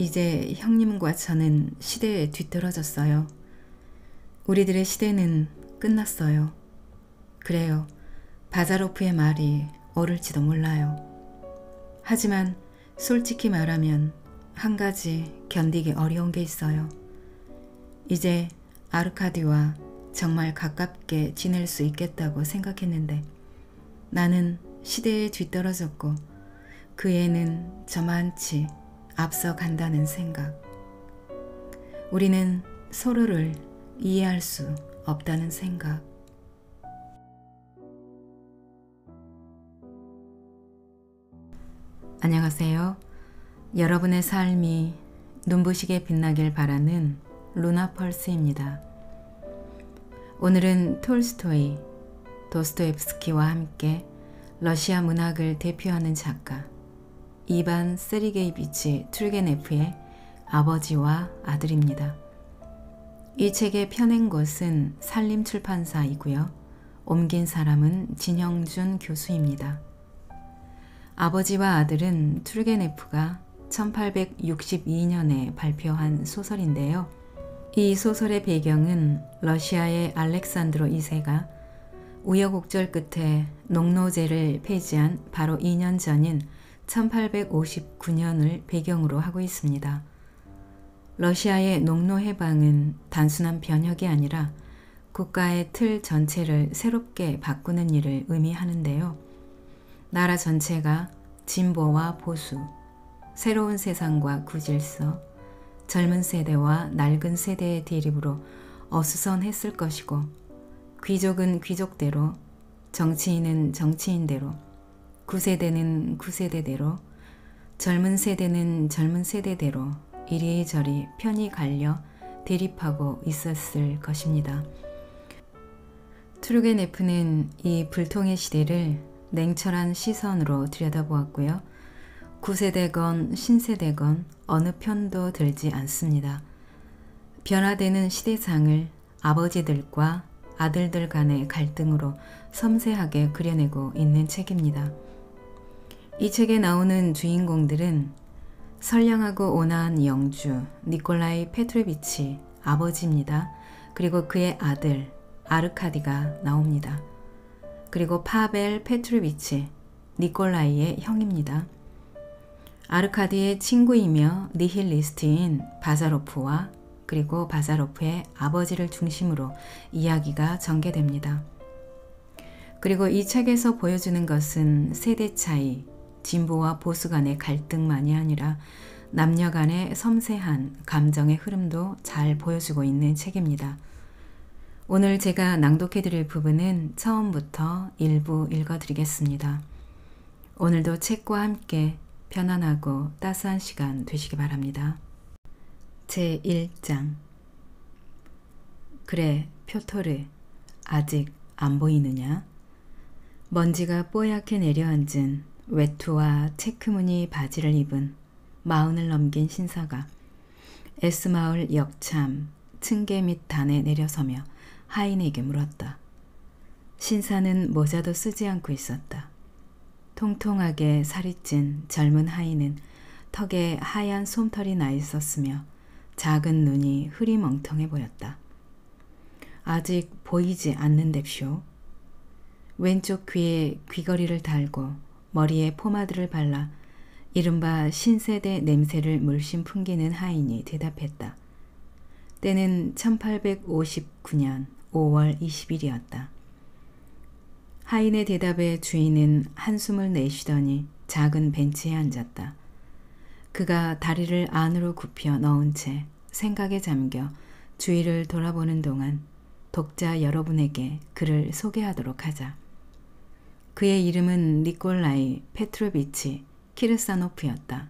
이제 형님과 저는 시대에 뒤떨어졌어요. 우리들의 시대는 끝났어요. 그래요. 바자로프의 말이 어릴지도 몰라요. 하지만 솔직히 말하면 한 가지 견디기 어려운 게 있어요. 이제 아르카디와 정말 가깝게 지낼 수 있겠다고 생각했는데 나는 시대에 뒤떨어졌고 그 애는 저만치 앞서 간다는 생각. 우리는 서로를 이해할 수 없다는 생각. 안녕하세요. 여러분의 삶이 눈부시게 빛나길 바라는 루나펄스입니다. 오늘은 톨스토이, 도스토옙스키와 함께 러시아 문학을 대표하는 작가 이반 세리게이비치 툴게네프의 아버지와 아들입니다. 이 책의 펴낸 것은 산림 출판사이고요. 옮긴 사람은 진형준 교수입니다. 아버지와 아들은 툴게네프가 1862년에 발표한 소설인데요. 이 소설의 배경은 러시아의 알렉산드로 2세가 우여곡절 끝에 농노제를 폐지한 바로 2년 전인 1859년을 배경으로 하고 있습니다. 러시아의 농노 해방은 단순한 변혁이 아니라 국가의 틀 전체를 새롭게 바꾸는 일을 의미하는데요. 나라 전체가 진보와 보수, 새로운 세상과 구질서, 젊은 세대와 낡은 세대의 대립으로 어수선했을 것이고, 귀족은 귀족대로, 정치인은 정치인대로, 구세대는 그 구세대대로 그 젊은 세대는 젊은 세대대로 이리저리 편히 갈려 대립하고 있었을 것입니다. 트루겐에프는 이 불통의 시대를 냉철한 시선으로 들여다보았고요. 구세대건 신세대건 어느 편도 들지 않습니다. 변화되는 시대상을 아버지들과 아들들 간의 갈등으로 섬세하게 그려내고 있는 책입니다. 이 책에 나오는 주인공들은 선량하고 온화한 영주 니콜라이 페트레비치 아버지입니다. 그리고 그의 아들 아르카디가 나옵니다. 그리고 파벨 페트르비치 니콜라이의 형입니다. 아르카디의 친구이며 니힐리스트인 바사로프와 그리고 바사로프의 아버지를 중심으로 이야기가 전개됩니다. 그리고 이 책에서 보여주는 것은 세대 차이, 진보와 보수 간의 갈등만이 아니라 남녀 간의 섬세한 감정의 흐름도 잘 보여주고 있는 책입니다. 오늘 제가 낭독해 드릴 부분은 처음부터 일부 읽어 드리겠습니다. 오늘도 책과 함께 편안하고 따스한 시간 되시기 바랍니다. 제 1장 그래, 표토르. 아직 안 보이느냐? 먼지가 뽀얗게 내려앉은 외투와 체크무늬 바지를 입은 마흔을 넘긴 신사가 에스마을 역참 층계 밑 단에 내려서며 하인에게 물었다. 신사는 모자도 쓰지 않고 있었다. 통통하게 살이 찐 젊은 하인은 턱에 하얀 솜털이 나 있었으며 작은 눈이 흐리멍텅해 보였다. 아직 보이지 않는답쇼. 왼쪽 귀에 귀걸이를 달고 머리에 포마드를 발라 이른바 신세대 냄새를 물씬 풍기는 하인이 대답했다. 때는 1859년 5월 20일이었다. 하인의 대답에 주인은 한숨을 내쉬더니 작은 벤치에 앉았다. 그가 다리를 안으로 굽혀 넣은 채 생각에 잠겨 주위를 돌아보는 동안 독자 여러분에게 그를 소개하도록 하자. 그의 이름은 니콜라이 페트로비치 키르사노프였다.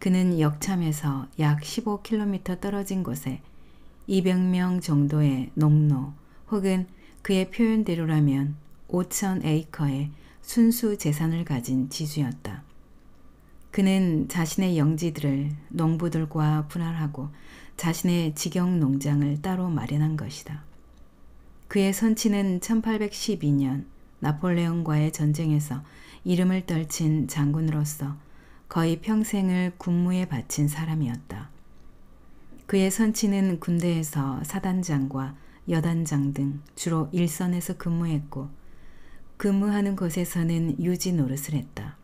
그는 역참에서 약 15km 떨어진 곳에 200명 정도의 농노 혹은 그의 표현대로라면 5천 에이커의 순수 재산을 가진 지주였다. 그는 자신의 영지들을 농부들과 분할하고 자신의 직영 농장을 따로 마련한 것이다. 그의 선치는 1812년 나폴레옹과의 전쟁에서 이름을 떨친 장군으로서 거의 평생을 군무에 바친 사람이었다. 그의 선친은 군대에서 사단장과 여단장 등 주로 일선에서 근무했고 근무하는 곳에서는 유지 노릇을 했다.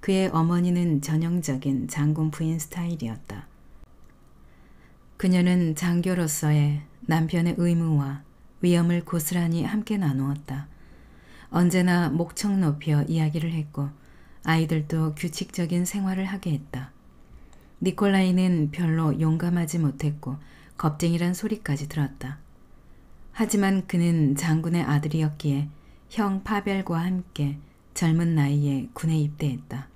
그의 어머니는 전형적인 장군 부인 스타일이었다. 그녀는 장교로서의 남편의 의무와 위험을 고스란히 함께 나누었다. 언제나 목청 높여 이야기를 했고 아이들도 규칙적인 생활을 하게 했다. 니콜라이는 별로 용감하지 못했고 겁쟁이란 소리까지 들었다. 하지만 그는 장군의 아들이었기에 형 파벨과 함께 젊은 나이에 군에 입대했다.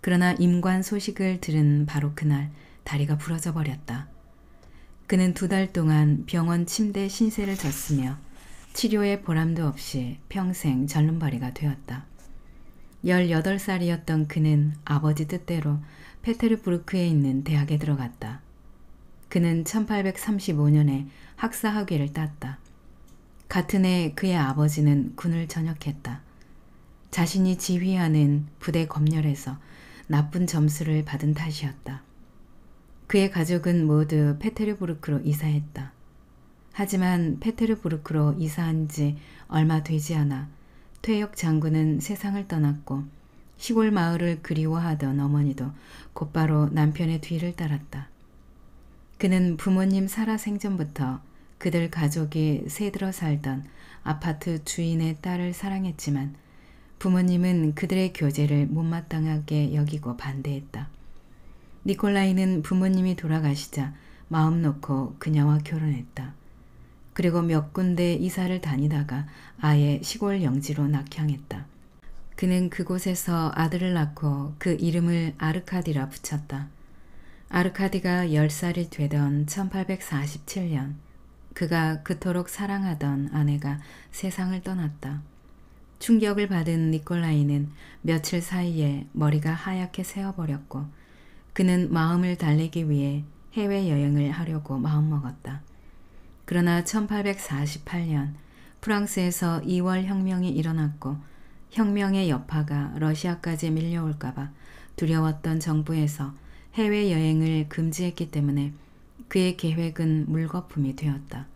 그러나 임관 소식을 들은 바로 그날 다리가 부러져 버렸다. 그는 두 달 동안 병원 침대 신세를 졌으며 치료의 보람도 없이 평생 절름발이가 되었다. 18살이었던 그는 아버지 뜻대로 페테르부르크에 있는 대학에 들어갔다. 그는 1835년에 학사 학위를 땄다. 같은 해 그의 아버지는 군을 전역했다. 자신이 지휘하는 부대 검열에서 나쁜 점수를 받은 탓이었다. 그의 가족은 모두 페테르부르크로 이사했다. 하지만 페테르부르크로 이사한 지 얼마 되지 않아 퇴역 장군은 세상을 떠났고 시골 마을을 그리워하던 어머니도 곧바로 남편의 뒤를 따랐다. 그는 부모님 살아생전부터 그들 가족이 새들어 살던 아파트 주인의 딸을 사랑했지만 부모님은 그들의 교제를 못마땅하게 여기고 반대했다. 니콜라이는 부모님이 돌아가시자 마음 놓고 그녀와 결혼했다. 그리고 몇 군데 이사를 다니다가 아예 시골 영지로 낙향했다. 그는 그곳에서 아들을 낳고 그 이름을 아르카디라 붙였다. 아르카디가 10살이 되던 1847년 그가 그토록 사랑하던 아내가 세상을 떠났다. 충격을 받은 니콜라이는 며칠 사이에 머리가 하얗게 새어버렸고 그는 마음을 달래기 위해 해외여행을 하려고 마음먹었다. 그러나 1848년 프랑스에서 2월 혁명이 일어났고 혁명의 여파가 러시아까지 밀려올까봐 두려웠던 정부에서 해외여행을 금지했기 때문에 그의 계획은 물거품이 되었다.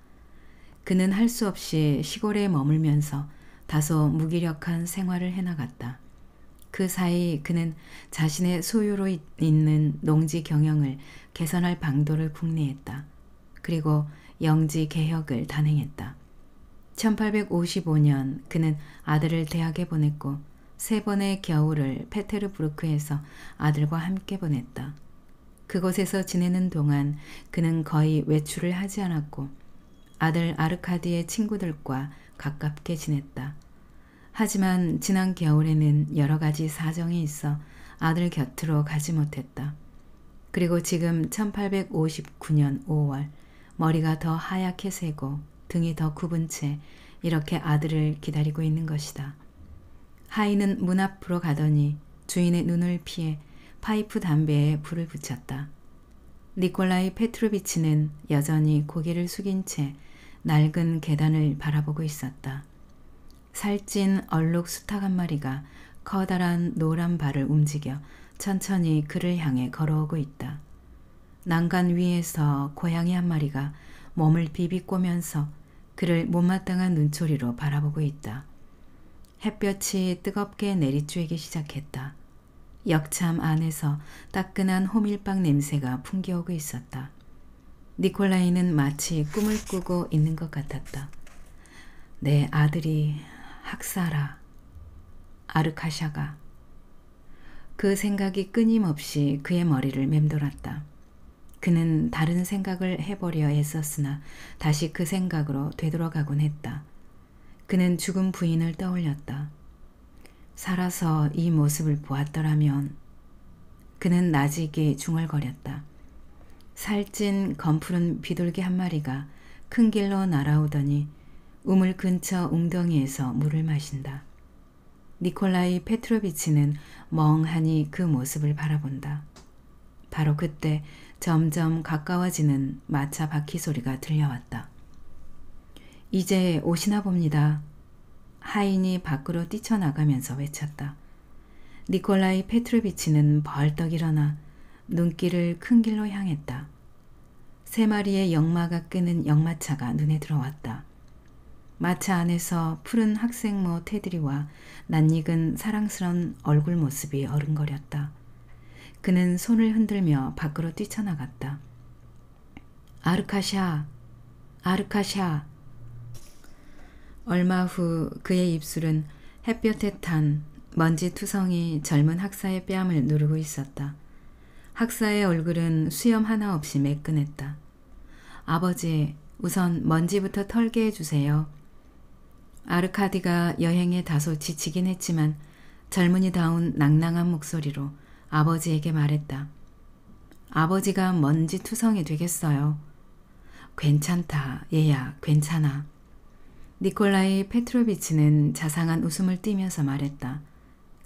그는 할 수 없이 시골에 머물면서 다소 무기력한 생활을 해나갔다. 그 사이 그는 자신의 소유로 있는 농지 경영을 개선할 방도를 국내했다 그리고 영지 개혁을 단행했다. 1855년 그는 아들을 대학에 보냈고 세 번의 겨울을 페테르부르크에서 아들과 함께 보냈다. 그곳에서 지내는 동안 그는 거의 외출을 하지 않았고 아들 아르카디의 친구들과 가깝게 지냈다. 하지만 지난 겨울에는 여러 가지 사정이 있어 아들 곁으로 가지 못했다. 그리고 지금 1859년 5월 머리가 더 하얗게 새고 등이 더 굽은 채 이렇게 아들을 기다리고 있는 것이다. 하이는 문 앞으로 가더니 주인의 눈을 피해 파이프 담배에 불을 붙였다. 니콜라이 페트로비치는 여전히 고개를 숙인 채 낡은 계단을 바라보고 있었다. 살찐 얼룩 수탉 한 마리가 커다란 노란 발을 움직여 천천히 그를 향해 걸어오고 있다. 난간 위에서 고양이 한 마리가 몸을 비비꼬면서 그를 못마땅한 눈초리로 바라보고 있다. 햇볕이 뜨겁게 내리쬐기 시작했다. 역참 안에서 따끈한 호밀빵 냄새가 풍겨오고 있었다. 니콜라이는 마치 꿈을 꾸고 있는 것 같았다. 내 아들이 학사라. 아르카샤가. 그 생각이 끊임없이 그의 머리를 맴돌았다. 그는 다른 생각을 해버려 애썼으나 다시 그 생각으로 되돌아가곤 했다. 그는 죽은 부인을 떠올렸다. 살아서 이 모습을 보았더라면 그는 나지게 중얼거렸다. 살찐 검푸른 비둘기 한 마리가 큰 길로 날아오더니 우물 근처 웅덩이에서 물을 마신다. 니콜라이 페트로비치는 멍하니 그 모습을 바라본다. 바로 그때 점점 가까워지는 마차 바퀴 소리가 들려왔다. 이제 오시나 봅니다. 하인이 밖으로 뛰쳐나가면서 외쳤다. 니콜라이 페트로비치는 벌떡 일어나 눈길을 큰 길로 향했다. 세 마리의 역마가 끄는 역마차가 눈에 들어왔다. 마차 안에서 푸른 학생모 테드리와 낯익은 사랑스런 얼굴 모습이 어른거렸다. 그는 손을 흔들며 밖으로 뛰쳐나갔다. 아르카샤, 아르카샤. 얼마 후 그의 입술은 햇볕에 탄 먼지 투성이 젊은 학사의 뺨을 누르고 있었다. 학사의 얼굴은 수염 하나 없이 매끈했다. 아버지, 우선 먼지부터 털게 해주세요. 아르카디가 여행에 다소 지치긴 했지만 젊은이다운 낭낭한 목소리로 아버지에게 말했다. 아버지가 먼지 투성이 되겠어요. 괜찮다, 얘야, 괜찮아. 니콜라이 페트로비치는 자상한 웃음을 띠면서 말했다.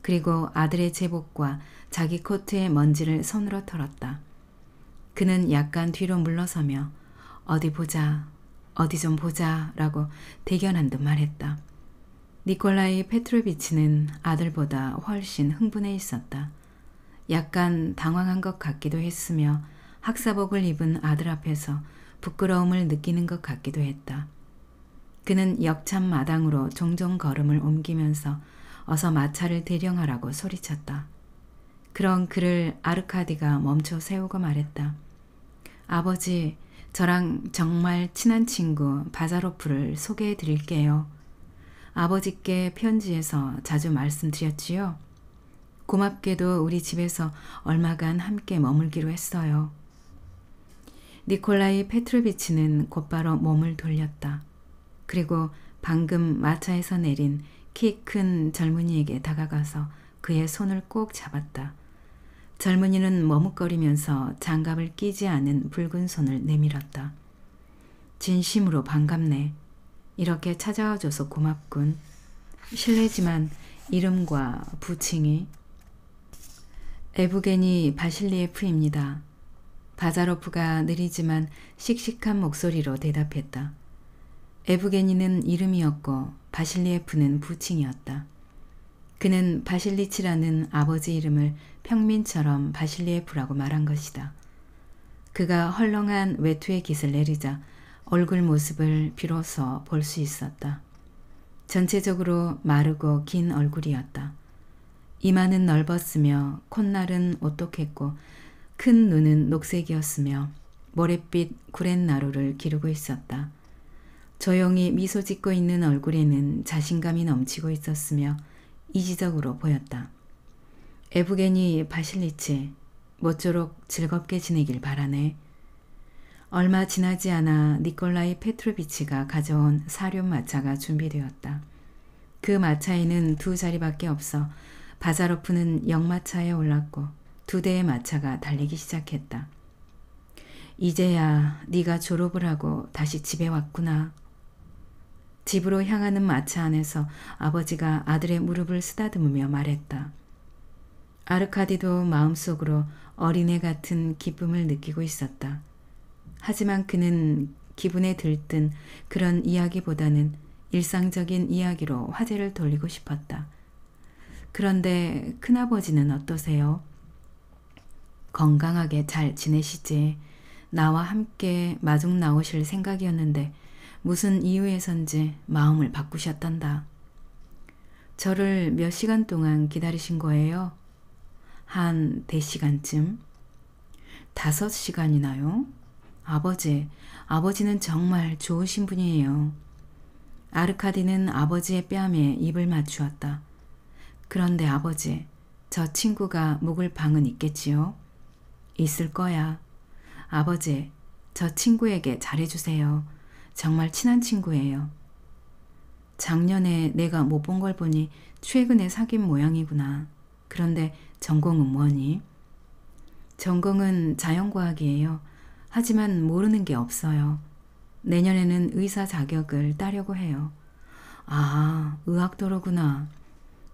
그리고 아들의 제복과 자기 코트의 먼지를 손으로 털었다. 그는 약간 뒤로 물러서며 어디 보자, 어디 좀 보자 라고 대견한 듯 말했다. 니콜라이 페트로비치는 아들보다 훨씬 흥분해 있었다. 약간 당황한 것 같기도 했으며 학사복을 입은 아들 앞에서 부끄러움을 느끼는 것 같기도 했다. 그는 역참 마당으로 종종 걸음을 옮기면서 어서 마차를 대령하라고 소리쳤다. 그런 그를 아르카디가 멈춰 세우고 말했다. 아버지, 저랑 정말 친한 친구 바자로프를 소개해 드릴게요. 아버지께 편지에서 자주 말씀드렸지요. 고맙게도 우리 집에서 얼마간 함께 머물기로 했어요. 니콜라이 페트로비치는 곧바로 몸을 돌렸다. 그리고 방금 마차에서 내린 키 큰 젊은이에게 다가가서 그의 손을 꼭 잡았다. 젊은이는 머뭇거리면서 장갑을 끼지 않은 붉은 손을 내밀었다. 진심으로 반갑네. 이렇게 찾아와줘서 고맙군. 실례지만 이름과 부칭이 에브게니 바실리에프입니다. 바자로프가 느리지만 씩씩한 목소리로 대답했다. 에브게니는 이름이었고 바실리에프는 부칭이었다. 그는 바실리치라는 아버지 이름을 평민처럼 바실리에프라고 말한 것이다. 그가 헐렁한 외투의 깃을 내리자 얼굴 모습을 비로소 볼 수 있었다. 전체적으로 마르고 긴 얼굴이었다. 이마는 넓었으며 콧날은 오똑했고 큰 눈은 녹색이었으며 모래빛 구렛 나루를 기르고 있었다. 조용히 미소 짓고 있는 얼굴에는 자신감이 넘치고 있었으며 이지적으로 보였다. 에브게니 바실리치, 모쪼록 즐겁게 지내길 바라네. 얼마 지나지 않아 니콜라이 페트로비치가 가져온 사료 마차가 준비되었다. 그 마차에는 두 자리밖에 없어 바자로프는 역마차에 올랐고 두 대의 마차가 달리기 시작했다. 이제야 네가 졸업을 하고 다시 집에 왔구나. 집으로 향하는 마차 안에서 아버지가 아들의 무릎을 쓰다듬으며 말했다. 아르카디도 마음속으로 어린애 같은 기쁨을 느끼고 있었다. 하지만 그는 기분에 들뜬 그런 이야기보다는 일상적인 이야기로 화제를 돌리고 싶었다. 그런데 큰아버지는 어떠세요? 건강하게 잘 지내시지. 나와 함께 마중 나오실 생각이었는데 무슨 이유에선지 마음을 바꾸셨단다. 저를 몇 시간 동안 기다리신 거예요? 한4시간쯤5 시간이나요? 아버지, 아버지는 정말 좋으신 분이에요. 아르카디는 아버지의 뺨에 입을 맞추었다. 그런데 아버지, 저 친구가 묵을 방은 있겠지요? 있을 거야. 아버지, 저 친구에게 잘해주세요. 정말 친한 친구예요. 작년에 내가 못 본 걸 보니 최근에 사귄 모양이구나. 그런데 전공은 뭐니? 전공은 자연과학이에요. 하지만 모르는 게 없어요. 내년에는 의사 자격을 따려고 해요. 아, 의학도로구나.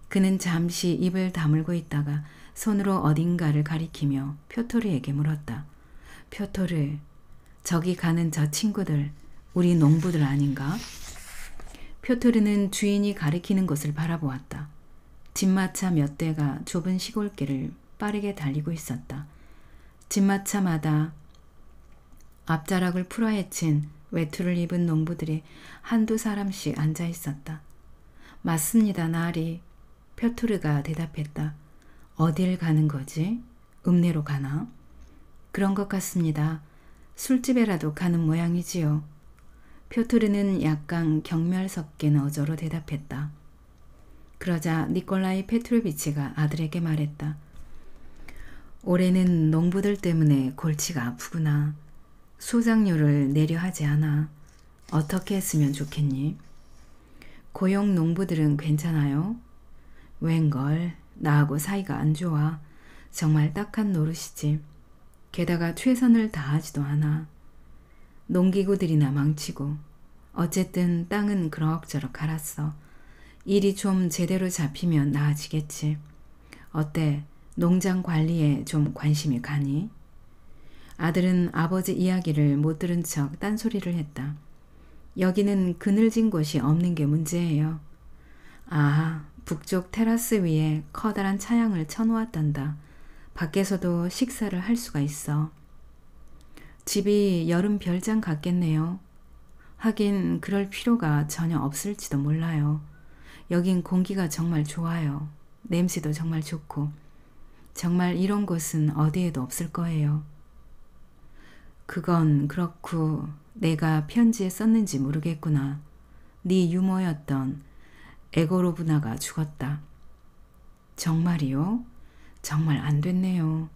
그는 잠시 입을 다물고 있다가 손으로 어딘가를 가리키며 표토르에게 물었다. 표토르, 저기 가는 저 친구들, 우리 농부들 아닌가? 표토르는 주인이 가리키는 것을 바라보았다. 집마차 몇 대가 좁은 시골길을 빠르게 달리고 있었다. 집마차마다 앞자락을 풀어 헤친 외투를 입은 농부들이 한두 사람씩 앉아 있었다. 맞습니다, 나리. 펴투르가 대답했다. 어딜 가는 거지? 읍내로 가나? 그런 것 같습니다. 술집에라도 가는 모양이지요. 표투르는 약간 경멸 섞인 어조로 대답했다. 그러자 니콜라이 페트르비치가 아들에게 말했다. 올해는 농부들 때문에 골치가 아프구나. 소장료를 내려 하지 않아. 어떻게 했으면 좋겠니? 고용 농부들은 괜찮아요? 웬걸 나하고 사이가 안 좋아. 정말 딱한 노릇이지. 게다가 최선을 다하지도 않아. 농기구들이나 망치고. 어쨌든 땅은 그럭저럭 갈았어. 일이 좀 제대로 잡히면 나아지겠지. 어때? 농장 관리에 좀 관심이 가니? 아들은 아버지 이야기를 못 들은 척 딴소리를 했다. 여기는 그늘진 곳이 없는 게 문제예요. 아, 북쪽 테라스 위에 커다란 차양을 쳐놓았단다. 밖에서도 식사를 할 수가 있어. 집이 여름 별장 같겠네요. 하긴 그럴 필요가 전혀 없을지도 몰라요. 여긴 공기가 정말 좋아요. 냄새도 정말 좋고. 정말 이런 곳은 어디에도 없을 거예요. 그건 그렇고 내가 편지에 썼는지 모르겠구나. 네 유머였던 에고로브나가 죽었다. 정말이요? 정말 안 됐네요.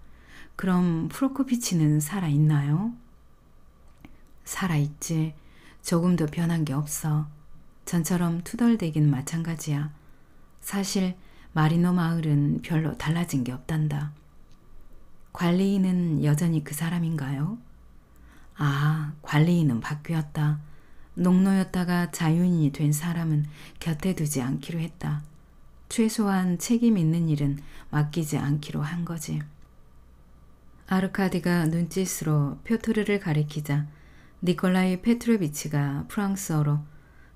그럼 프로코피치는 살아있나요? 살아있지. 조금 도 변한 게 없어. 전처럼 투덜대긴 마찬가지야. 사실 마리노 마을은 별로 달라진 게 없단다. 관리인은 여전히 그 사람인가요? 아, 관리인은 바뀌었다. 농노였다가 자유인이 된 사람은 곁에 두지 않기로 했다. 최소한 책임 있는 일은 맡기지 않기로 한 거지. 아르카디가 눈짓으로 표트르를 가리키자 니콜라이 페트로비치가 프랑스어로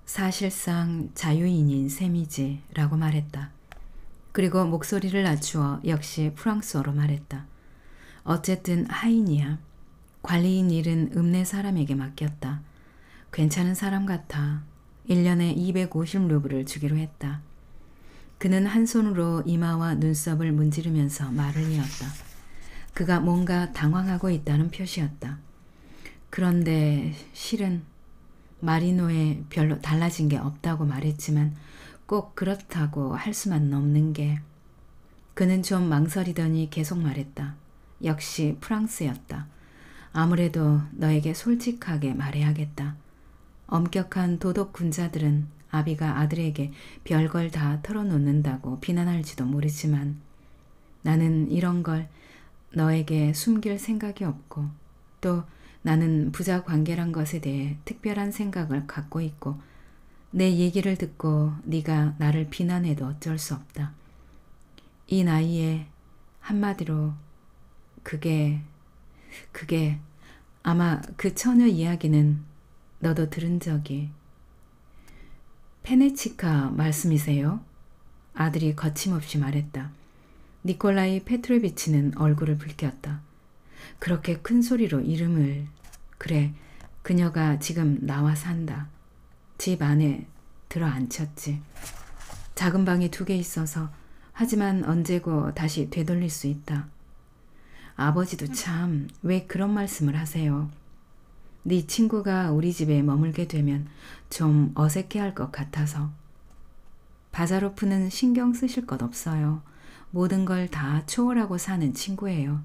사실상 자유인인 셈이지 라고 말했다. 그리고 목소리를 낮추어 역시 프랑스어로 말했다. 어쨌든 하인이야. 관리인 일은 읍내 사람에게 맡겼다. 괜찮은 사람 같아 1년에 250루블을 주기로 했다. 그는 한 손으로 이마와 눈썹을 문지르면서 말을 이었다. 그가 뭔가 당황하고 있다는 표시였다. 그런데 실은 마리노에 별로 달라진 게 없다고 말했지만 꼭 그렇다고 할 수만 없는 게 그는 좀 망설이더니 계속 말했다. 역시 프랑스였다. 아무래도 너에게 솔직하게 말해야겠다. 엄격한 도덕 군자들은 아비가 아들에게 별 걸 다 털어놓는다고 비난할지도 모르지만 나는 이런 걸 너에게 숨길 생각이 없고 또 나는 부자 관계란 것에 대해 특별한 생각을 갖고 있고 내 얘기를 듣고 네가 나를 비난해도 어쩔 수 없다. 이 나이에 한마디로 그게 그게 아마 그 처녀 이야기는 너도 들은 적이. 페네치카 말씀이세요? 아들이 거침없이 말했다. 니콜라이 페트로비치는 얼굴을 붉혔다. 그렇게 큰 소리로 이름을 그래 그녀가 지금 나와 산다. 집 안에 들어 앉혔지. 작은 방이 두 개 있어서 하지만 언제고 다시 되돌릴 수 있다. 아버지도 참 왜 그런 말씀을 하세요. 네 친구가 우리 집에 머물게 되면 좀 어색해할 것 같아서. 바자로프는 신경 쓰실 것 없어요. 모든 걸 다 초월하고 사는 친구예요.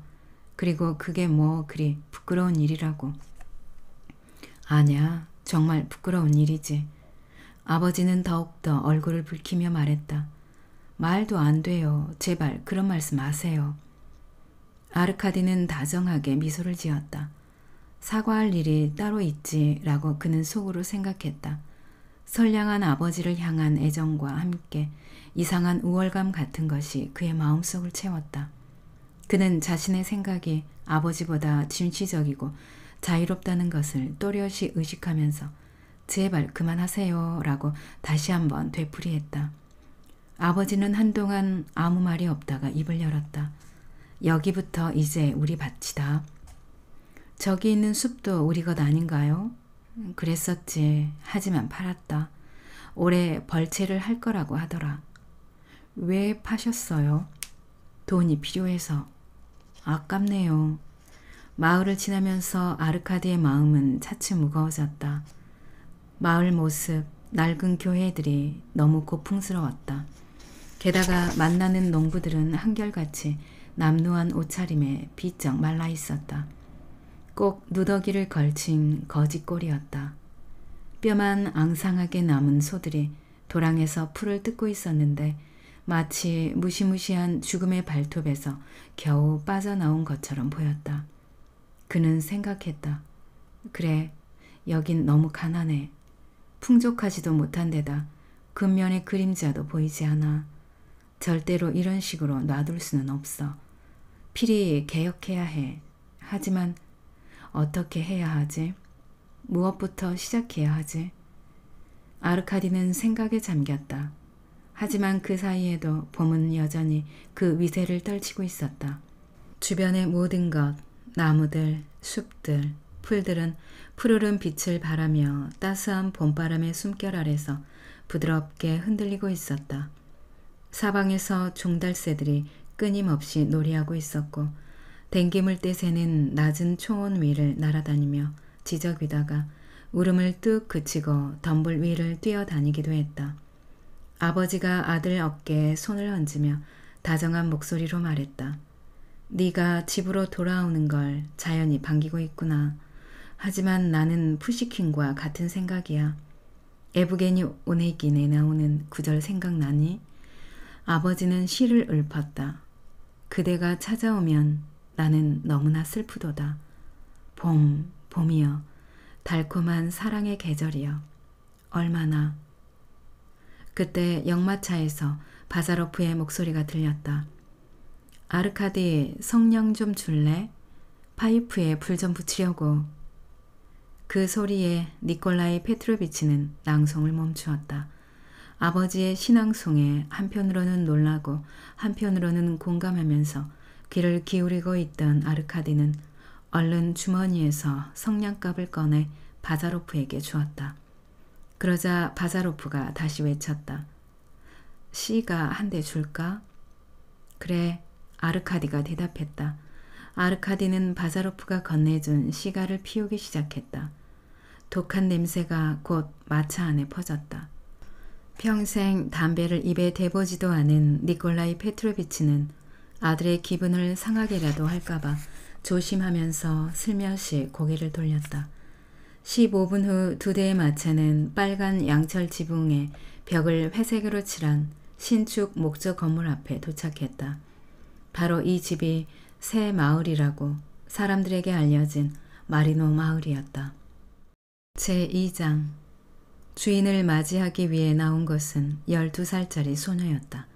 그리고 그게 뭐 그리 부끄러운 일이라고. 아냐, 정말 부끄러운 일이지. 아버지는 더욱더 얼굴을 붉히며 말했다. 말도 안 돼요. 제발 그런 말씀 마세요. 아르카디는 다정하게 미소를 지었다. 사과할 일이 따로 있지라고 그는 속으로 생각했다. 선량한 아버지를 향한 애정과 함께 이상한 우월감 같은 것이 그의 마음속을 채웠다. 그는 자신의 생각이 아버지보다 진취적이고 자유롭다는 것을 또렷이 의식하면서 제발 그만하세요 라고 다시 한번 되풀이했다. 아버지는 한동안 아무 말이 없다가 입을 열었다. 여기부터 이제 우리 밭이다. 저기 있는 숲도 우리 것 아닌가요? 그랬었지. 하지만 팔았다. 올해 벌채를 할 거라고 하더라. 왜 파셨어요? 돈이 필요해서. 아깝네요. 마을을 지나면서 아르카드의 마음은 차츰 무거워졌다. 마을 모습, 낡은 교회들이 너무 고풍스러웠다. 게다가 만나는 농부들은 한결같이 남루한 옷차림에 비쩍 말라 있었다. 꼭 누더기를 걸친 거지꼴이었다. 뼈만 앙상하게 남은 소들이 도랑에서 풀을 뜯고 있었는데 마치 무시무시한 죽음의 발톱에서 겨우 빠져나온 것처럼 보였다. 그는 생각했다. 그래, 여긴 너무 가난해. 풍족하지도 못한 데다 근면의 그림자도 보이지 않아. 절대로 이런 식으로 놔둘 수는 없어. 필히 개혁해야 해. 하지만 어떻게 해야 하지? 무엇부터 시작해야 하지? 아르카디는 생각에 잠겼다. 하지만 그 사이에도 봄은 여전히 그 위세를 떨치고 있었다. 주변의 모든 것, 나무들, 숲들, 풀들은 푸르른 빛을 바라며 따스한 봄바람의 숨결 아래서 부드럽게 흔들리고 있었다. 사방에서 종달새들이 끊임없이 놀이하고 있었고 댕기물때 새는 낮은 초원 위를 날아다니며 지저귀다가 울음을 뚝 그치고 덤불 위를 뛰어다니기도 했다. 아버지가 아들 어깨에 손을 얹으며 다정한 목소리로 말했다. 네가 집으로 돌아오는 걸 자연히 반기고 있구나. 하지만 나는 푸시킨과 같은 생각이야. 에브게니 오네긴에 나오는 구절 생각나니? 아버지는 시를 읊었다. 그대가 찾아오면 나는 너무나 슬프도다. 봄, 봄이여. 달콤한 사랑의 계절이여. 얼마나. 그때 역마차에서 바자로프의 목소리가 들렸다. 아르카디 성령좀 줄래? 파이프에 불 좀 붙이려고. 그 소리에 니콜라이 페트로비치는 낭송을 멈추었다. 아버지의 신앙송에 한편으로는 놀라고 한편으로는 공감하면서 귀를 기울이고 있던 아르카디는 얼른 주머니에서 성냥갑을 꺼내 바자로프에게 주었다. 그러자 바자로프가 다시 외쳤다. 시가한 대 줄까? 그래, 아르카디가 대답했다. 아르카디는 바자로프가 건네준 시가를 피우기 시작했다. 독한 냄새가 곧 마차 안에 퍼졌다. 평생 담배를 입에 대보지도 않은 니콜라이 페트로비치는 아들의 기분을 상하게라도 할까봐 조심하면서 슬며시 고개를 돌렸다. 15분 후 두 대의 마차는 빨간 양철 지붕에 벽을 회색으로 칠한 신축 목조 건물 앞에 도착했다. 바로 이 집이 새 마을이라고 사람들에게 알려진 마리노 마을이었다. 제2장 주인을 맞이하기 위해 나온 것은 12살짜리 소녀였다.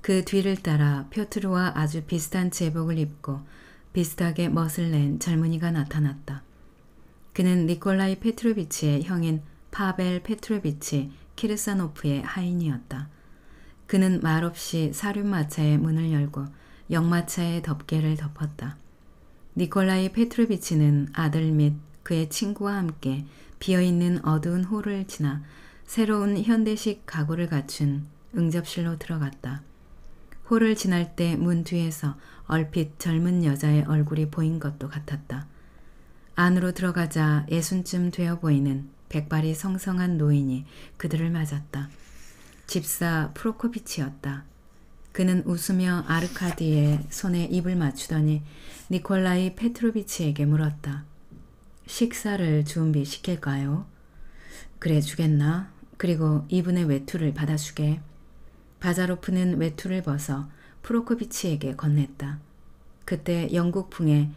그 뒤를 따라 표트르와 아주 비슷한 제복을 입고 비슷하게 멋을 낸 젊은이가 나타났다. 그는 니콜라이 페트로비치의 형인 파벨 페트로비치 키르사노프의 하인이었다. 그는 말없이 사륜마차의 문을 열고 역마차의 덮개를 덮었다. 니콜라이 페트로비치는 아들 및 그의 친구와 함께 비어있는 어두운 홀을 지나 새로운 현대식 가구를 갖춘 응접실로 들어갔다. 홀을 지날 때 문 뒤에서 얼핏 젊은 여자의 얼굴이 보인 것도 같았다. 안으로 들어가자 예순쯤 되어 보이는 백발이 성성한 노인이 그들을 맞았다. 집사 프로코피치였다. 그는 웃으며 아르카디의 손에 입을 맞추더니 니콜라이 페트로비치에게 물었다. 식사를 준비시킬까요? 그래 주겠나? 그리고 이분의 외투를 받아주게. 바자로프는 외투를 벗어 프로코비치에게 건넸다. 그때 영국풍의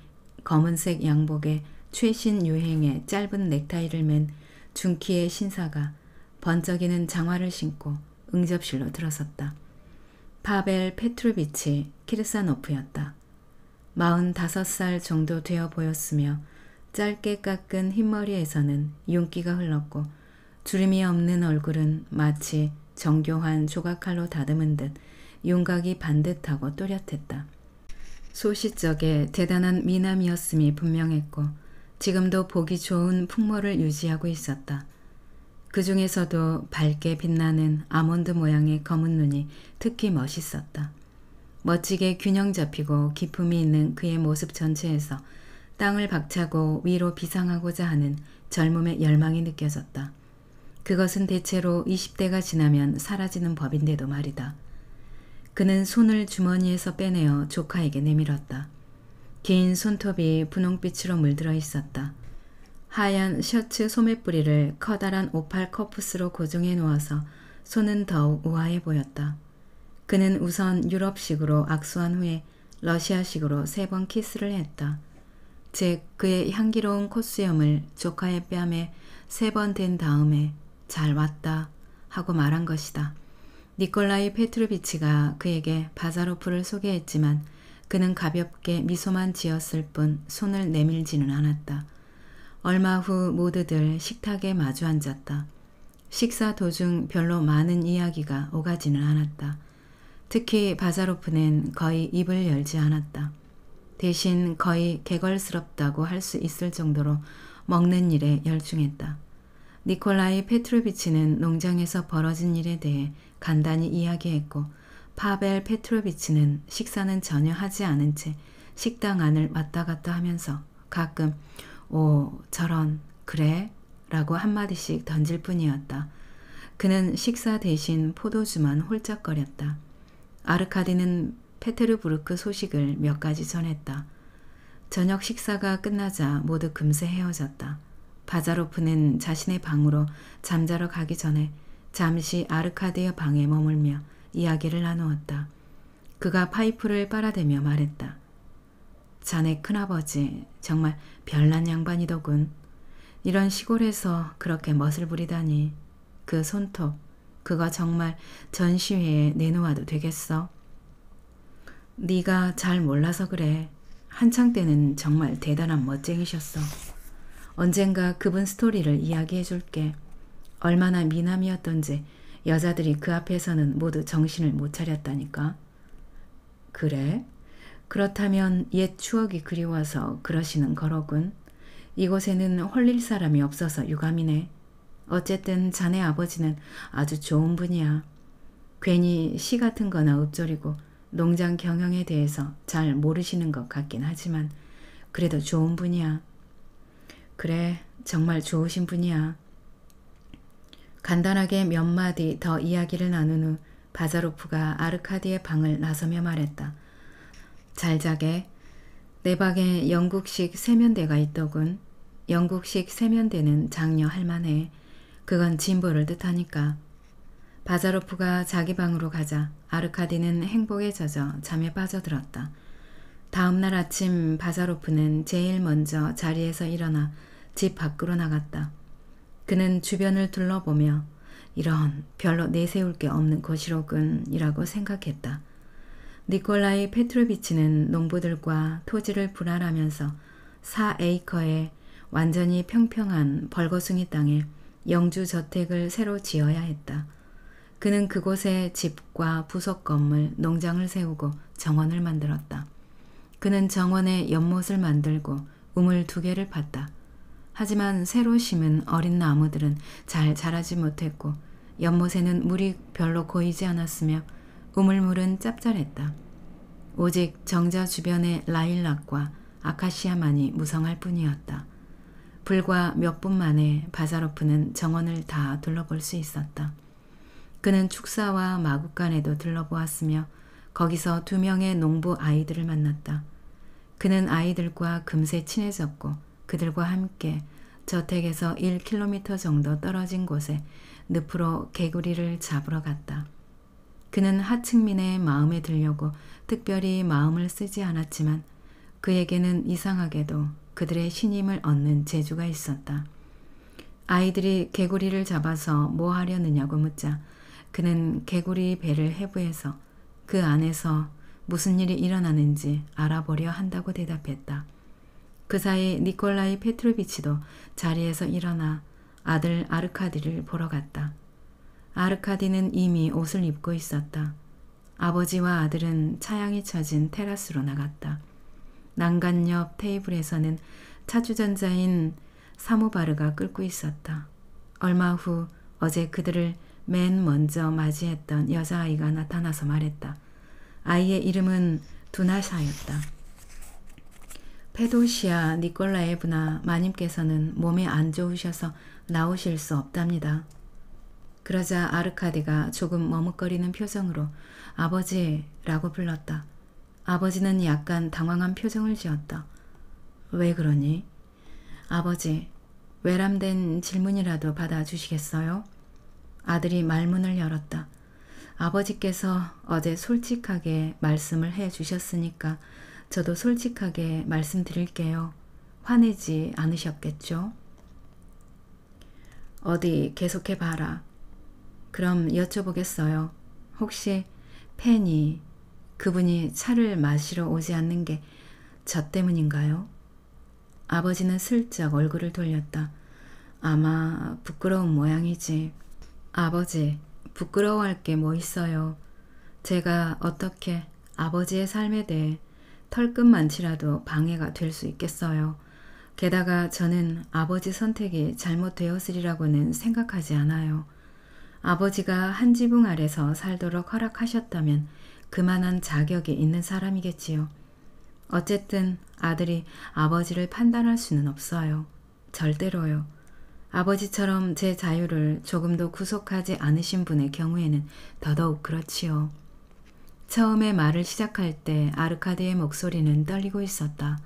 검은색 양복에 최신 유행의 짧은 넥타이를 맨 중키의 신사가 번쩍이는 장화를 신고 응접실로 들어섰다. 파벨 페트루비치 키르사노프였다. 45살 정도 되어 보였으며 짧게 깎은 흰머리에서는 윤기가 흘렀고 주름이 없는 얼굴은 마치 정교한 조각칼로 다듬은 듯 윤곽이 반듯하고 또렷했다. 소시적에 대단한 미남이었음이 분명했고 지금도 보기 좋은 풍모를 유지하고 있었다. 그 중에서도 밝게 빛나는 아몬드 모양의 검은 눈이 특히 멋있었다. 멋지게 균형 잡히고 기품이 있는 그의 모습 전체에서 땅을 박차고 위로 비상하고자 하는 젊음의 열망이 느껴졌다. 그것은 대체로 20대가 지나면 사라지는 법인데도 말이다. 그는 손을 주머니에서 빼내어 조카에게 내밀었다. 긴 손톱이 분홍빛으로 물들어 있었다. 하얀 셔츠 소매뿌리를 커다란 오팔 커프스로 고정해 놓아서 손은 더욱 우아해 보였다. 그는 우선 유럽식으로 악수한 후에 러시아식으로 세 번 키스를 했다. 즉 그의 향기로운 콧수염을 조카의 뺨에 세 번 댄 다음에 잘 왔다 하고 말한 것이다. 니콜라이 페트르비치가 그에게 바자로프를 소개했지만 그는 가볍게 미소만 지었을 뿐 손을 내밀지는 않았다. 얼마 후 모두들 식탁에 마주 앉았다. 식사 도중 별로 많은 이야기가 오가지는 않았다. 특히 바자로프는 거의 입을 열지 않았다. 대신 거의 개걸스럽다고 할 수 있을 정도로 먹는 일에 열중했다. 니콜라이 페트로비치는 농장에서 벌어진 일에 대해 간단히 이야기했고 파벨 페트로비치는 식사는 전혀 하지 않은 채 식당 안을 왔다 갔다 하면서 가끔 오 저런 그래 라고 한마디씩 던질 뿐이었다. 그는 식사 대신 포도주만 홀짝거렸다. 아르카디는 페테르부르크 소식을 몇 가지 전했다. 저녁 식사가 끝나자 모두 금세 헤어졌다. 바자로프는 자신의 방으로 잠자러 가기 전에 잠시 아르카드의 방에 머물며 이야기를 나누었다. 그가 파이프를 빨아대며 말했다. 자네 큰아버지 정말 별난 양반이더군. 이런 시골에서 그렇게 멋을 부리다니. 그 손톱, 그거 정말 전시회에 내놓아도 되겠어? 네가 잘 몰라서 그래. 한창 때는 정말 대단한 멋쟁이셨어. 언젠가 그분 스토리를 이야기해 줄게. 얼마나 미남이었던지 여자들이 그 앞에서는 모두 정신을 못 차렸다니까. 그래? 그렇다면 옛 추억이 그리워서 그러시는 거로군. 이곳에는 홀릴 사람이 없어서 유감이네. 어쨌든 자네 아버지는 아주 좋은 분이야. 괜히 시 같은 거나 읊조리고 농장 경영에 대해서 잘 모르시는 것 같긴 하지만 그래도 좋은 분이야. 그래, 정말 좋으신 분이야. 간단하게 몇 마디 더 이야기를 나눈 후 바자로프가 아르카디의 방을 나서며 말했다. 잘 자게. 내 방에 영국식 세면대가 있더군. 영국식 세면대는 장려 할만해. 그건 진보를 뜻하니까. 바자로프가 자기 방으로 가자 아르카디는 행복에 젖어 잠에 빠져들었다. 다음날 아침 바자로프는 제일 먼저 자리에서 일어나 집 밖으로 나갔다. 그는 주변을 둘러보며 이런 별로 내세울 게 없는 곳이로군이라고 생각했다. 니콜라이 페트로비치는 농부들과 토지를 분할하면서 4에이커의 완전히 평평한 벌거숭이 땅에 영주 저택을 새로 지어야 했다. 그는 그곳에 집과 부속 건물, 농장을 세우고 정원을 만들었다. 그는 정원에 연못을 만들고 우물 두 개를 팠다. 하지만 새로 심은 어린 나무들은 잘 자라지 못했고 연못에는 물이 별로 고이지 않았으며 우물물은 짭짤했다. 오직 정자 주변의 라일락과 아카시아만이 무성할 뿐이었다. 불과 몇 분 만에 바자로프는 정원을 다 둘러볼 수 있었다. 그는 축사와 마구간에도 둘러보았으며 거기서 두 명의 농부 아이들을 만났다. 그는 아이들과 금세 친해졌고 그들과 함께 저택에서 1km 정도 떨어진 곳에 늪으로 개구리를 잡으러 갔다. 그는 하층민의 마음에 들려고 특별히 마음을 쓰지 않았지만 그에게는 이상하게도 그들의 신임을 얻는 재주가 있었다. 아이들이 개구리를 잡아서 뭐 하려느냐고 묻자 그는 개구리 배를 해부해서 그 안에서 무슨 일이 일어나는지 알아보려 한다고 대답했다. 그 사이 니콜라이 페트로비치도 자리에서 일어나 아들 아르카디를 보러 갔다. 아르카디는 이미 옷을 입고 있었다. 아버지와 아들은 차양이 쳐진 테라스로 나갔다. 난간 옆 테이블에서는 차주전자인 사모바르가 끌고 있었다. 얼마 후 어제 그들을 맨 먼저 맞이했던 여자아이가 나타나서 말했다. 아이의 이름은 두나샤였다. 페도시아 니콜라예브나 마님께서는 몸이 안 좋으셔서 나오실 수 없답니다. 그러자 아르카디가 조금 머뭇거리는 표정으로 아버지라고 불렀다. 아버지는 약간 당황한 표정을 지었다. 왜 그러니? 아버지, 외람된 질문이라도 받아주시겠어요? 아들이 말문을 열었다. 아버지께서 어제 솔직하게 말씀을 해 주셨으니까 저도 솔직하게 말씀드릴게요. 화내지 않으셨겠죠? 어디 계속해봐라. 그럼 여쭤보겠어요. 혹시 팬이 그분이 차를 마시러 오지 않는 게 저 때문인가요? 아버지는 슬쩍 얼굴을 돌렸다. 아마 부끄러운 모양이지. 아버지, 부끄러워할 게 뭐 있어요. 제가 어떻게 아버지의 삶에 대해 털끝만치라도 방해가 될 수 있겠어요. 게다가 저는 아버지 선택이 잘못되었으리라고는 생각하지 않아요. 아버지가 한 지붕 아래서 살도록 허락하셨다면 그만한 자격이 있는 사람이겠지요. 어쨌든 아들이 아버지를 판단할 수는 없어요. 절대로요. 아버지처럼 제 자유를 조금도 구속하지 않으신 분의 경우에는 더더욱 그렇지요. 처음에 말을 시작할 때 아르카드의 목소리는 떨리고 있었다.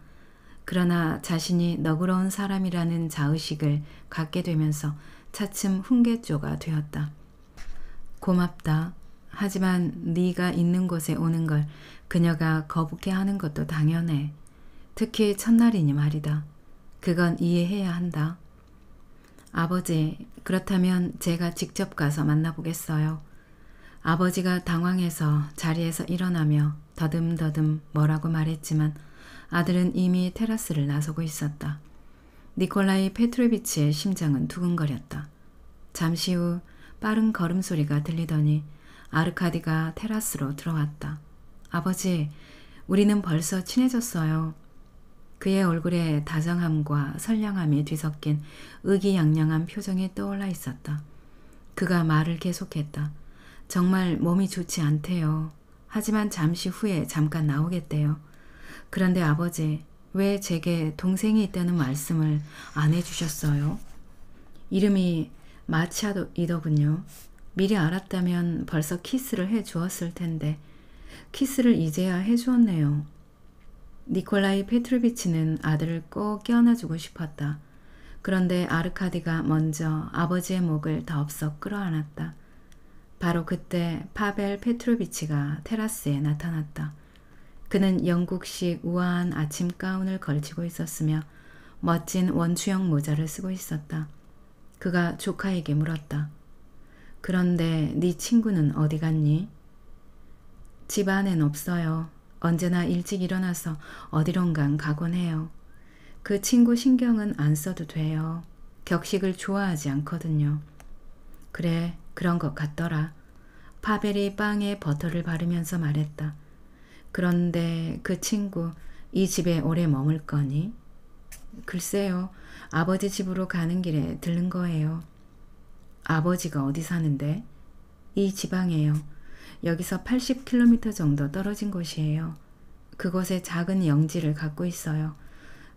그러나 자신이 너그러운 사람이라는 자의식을 갖게 되면서 차츰 훈계조가 되었다. 고맙다. 하지만 네가 있는 곳에 오는 걸 그녀가 거북해 하는 것도 당연해. 특히 첫날이니 말이다. 그건 이해해야 한다. 아버지, 그렇다면 제가 직접 가서 만나보겠어요. 아버지가 당황해서 자리에서 일어나며 더듬더듬 뭐라고 말했지만 아들은 이미 테라스를 나서고 있었다. 니콜라이 페트로비치의 심장은 두근거렸다. 잠시 후 빠른 걸음소리가 들리더니 아르카디가 테라스로 들어왔다. 아버지, 우리는 벌써 친해졌어요. 그의 얼굴에 다정함과 선량함이 뒤섞인 의기양양한 표정이 떠올라 있었다. 그가 말을 계속했다. 정말 몸이 좋지 않대요. 하지만 잠시 후에 잠깐 나오겠대요. 그런데 아버지, 왜 제게 동생이 있다는 말씀을 안 해주셨어요? 이름이 마차도이더군요. 미리 알았다면 벌써 키스를 해 주었을 텐데, 키스를 이제야 해 주었네요. 니콜라이 페트르비치는 아들을 꼭 껴안아주고 싶었다. 그런데 아르카디가 먼저 아버지의 목을 더 없어 끌어안았다. 바로 그때 파벨 페트로비치가 테라스에 나타났다. 그는 영국식 우아한 아침 가운을 걸치고 있었으며 멋진 원추형 모자를 쓰고 있었다. 그가 조카에게 물었다. 그런데 네 친구는 어디 갔니? 집 안엔 없어요. 언제나 일찍 일어나서 어디론간 가곤 해요. 그 친구 신경은 안 써도 돼요. 격식을 좋아하지 않거든요. 그래, 그런 것 같더라. 파벨이 빵에 버터를 바르면서 말했다. 그런데 그 친구 이 집에 오래 머물 거니? 글쎄요. 아버지 집으로 가는 길에 들른 거예요. 아버지가 어디 사는데? 이 지방에요. 여기서 80km 정도 떨어진 곳이에요. 그곳에 작은 영지를 갖고 있어요.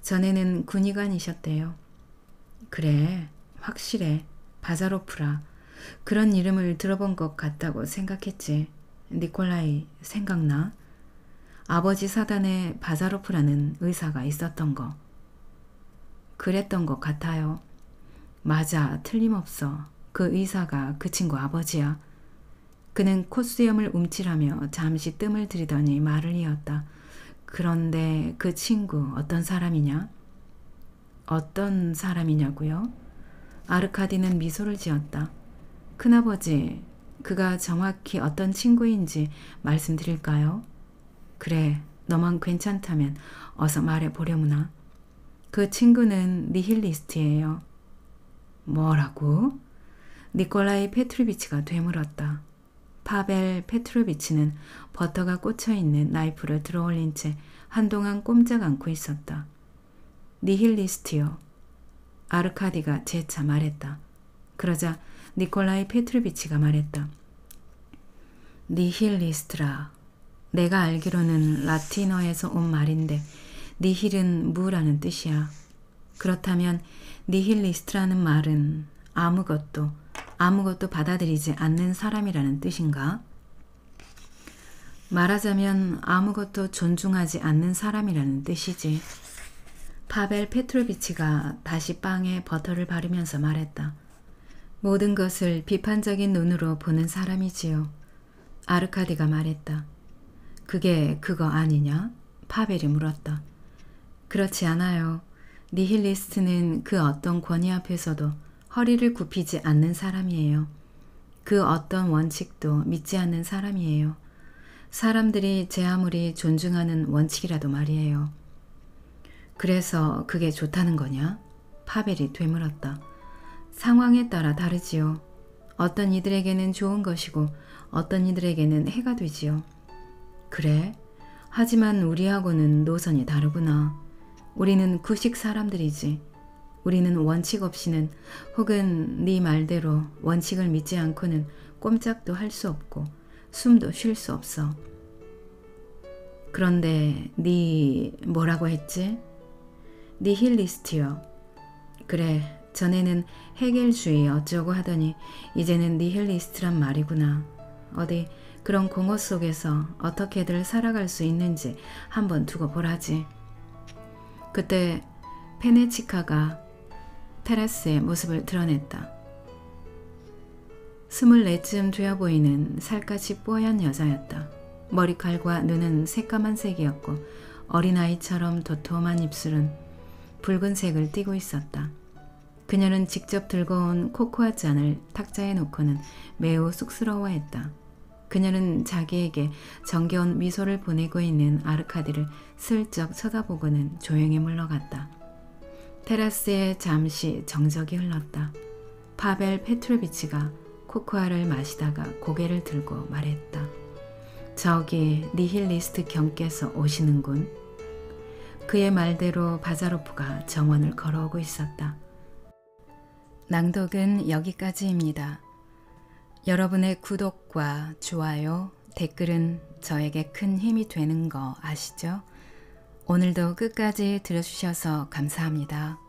전에는 군의관이셨대요. 그래, 확실해. 바자로프라. 그런 이름을 들어본 것 같다고 생각했지. 니콜라이, 생각나? 아버지 사단에 바자로프라는 의사가 있었던 거. 그랬던 것 같아요. 맞아, 틀림없어. 그 의사가 그 친구 아버지야. 그는 콧수염을 움찔하며 잠시 뜸을 들이더니 말을 이었다. 그런데 그 친구 어떤 사람이냐? 어떤 사람이냐고요? 아르카디는 미소를 지었다. 큰아버지, 그가 정확히 어떤 친구인지 말씀드릴까요? 그래, 너만 괜찮다면 어서 말해 보려무나. 그 친구는 니힐리스트예요. 뭐라고? 니콜라이 페트루비치가 되물었다. 파벨 페트루비치는 버터가 꽂혀 있는 나이프를 들어올린 채 한동안 꼼짝 않고 있었다. 니힐리스트요. 아르카디가 재차 말했다. 그러자 니콜라이 페트르비치가 말했다. 니힐리스트라. 내가 알기로는 라틴어에서 온 말인데 니힐은 무라는 뜻이야. 그렇다면 니힐리스트라는 말은 아무것도 아무것도 받아들이지 않는 사람이라는 뜻인가? 말하자면 아무것도 존중하지 않는 사람이라는 뜻이지. 파벨 페트로비치가 다시 빵에 버터를 바르면서 말했다. 모든 것을 비판적인 눈으로 보는 사람이지요. 아르카디가 말했다. 그게 그거 아니냐? 파벨이 물었다. 그렇지 않아요. 니힐리스트는 그 어떤 권위 앞에서도 허리를 굽히지 않는 사람이에요. 그 어떤 원칙도 믿지 않는 사람이에요. 사람들이 제 아무리 존중하는 원칙이라도 말이에요. 그래서 그게 좋다는 거냐? 파벨이 되물었다. 상황에 따라 다르지요. 어떤 이들에게는 좋은 것이고 어떤 이들에게는 해가 되지요. 그래? 하지만 우리하고는 노선이 다르구나. 우리는 구식 사람들이지. 우리는 원칙 없이는 혹은 네 말대로 원칙을 믿지 않고는 꼼짝도 할 수 없고 숨도 쉴 수 없어. 그런데 네 뭐라고 했지? 네힐리스트요 그래, 전에는 해겔주의 어쩌고 하더니 이제는 니헬리스트란 말이구나. 어디 그런 공허 속에서 어떻게들 살아갈 수 있는지 한번 두고 보라지. 그때 페네치카가 테라스의 모습을 드러냈다. 스물네쯤 되어 보이는 살갗이 뽀얀 여자였다. 머리칼과 눈은 새까만 색이었고 어린아이처럼 도톰한 입술은 붉은색을 띠고 있었다. 그녀는 직접 들고 온 코코아 잔을 탁자에 놓고는 매우 쑥스러워했다. 그녀는 자기에게 정겨운 미소를 보내고 있는 아르카디를 슬쩍 쳐다보고는 조용히 물러갔다. 테라스에 잠시 정적이 흘렀다. 파벨 페트로비치가 코코아를 마시다가 고개를 들고 말했다. 저기 니힐리스트 경께서 오시는군. 그의 말대로 바자로프가 정원을 걸어오고 있었다. 낭독은 여기까지입니다. 여러분의 구독과 좋아요, 댓글은 저에게 큰 힘이 되는 거 아시죠? 오늘도 끝까지 들어주셔서 감사합니다.